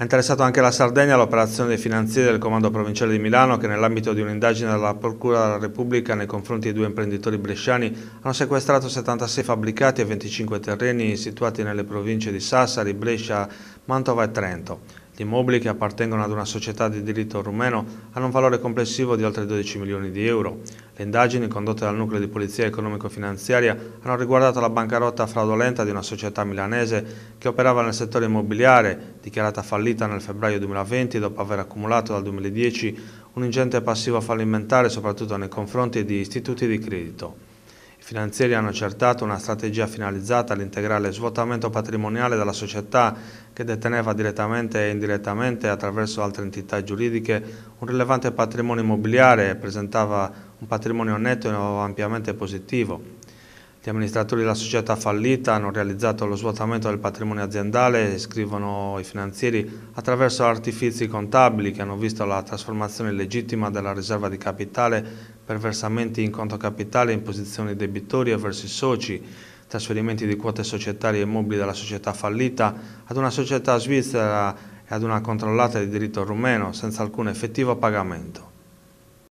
Ha interessato anche la Sardegna l'operazione dei finanzieri del Comando Provinciale di Milano che nell'ambito di un'indagine della Procura della Repubblica nei confronti di due imprenditori bresciani hanno sequestrato 76 fabbricati e 25 terreni situati nelle province di Sassari, Brescia, Mantova e Trento. Gli immobili che appartengono ad una società di diritto rumeno hanno un valore complessivo di oltre 12 milioni di euro. Le indagini condotte dal nucleo di polizia economico-finanziaria hanno riguardato la bancarotta fraudolenta di una società milanese che operava nel settore immobiliare, dichiarata fallita nel febbraio 2020 dopo aver accumulato dal 2010 un ingente passivo fallimentare soprattutto nei confronti di istituti di credito. I finanzieri hanno accertato una strategia finalizzata all'integrale svuotamento patrimoniale della società che deteneva direttamente e indirettamente attraverso altre entità giuridiche un rilevante patrimonio immobiliare e presentava un patrimonio netto ampiamente positivo. Gli amministratori della società fallita hanno realizzato lo svuotamento del patrimonio aziendale, scrivono i finanzieri, attraverso artifici contabili che hanno visto la trasformazione legittima della riserva di capitale per versamenti in conto capitale in posizioni debitorie verso i soci, trasferimenti di quote societarie e mobili della società fallita ad una società svizzera e ad una controllata di diritto rumeno senza alcun effettivo pagamento.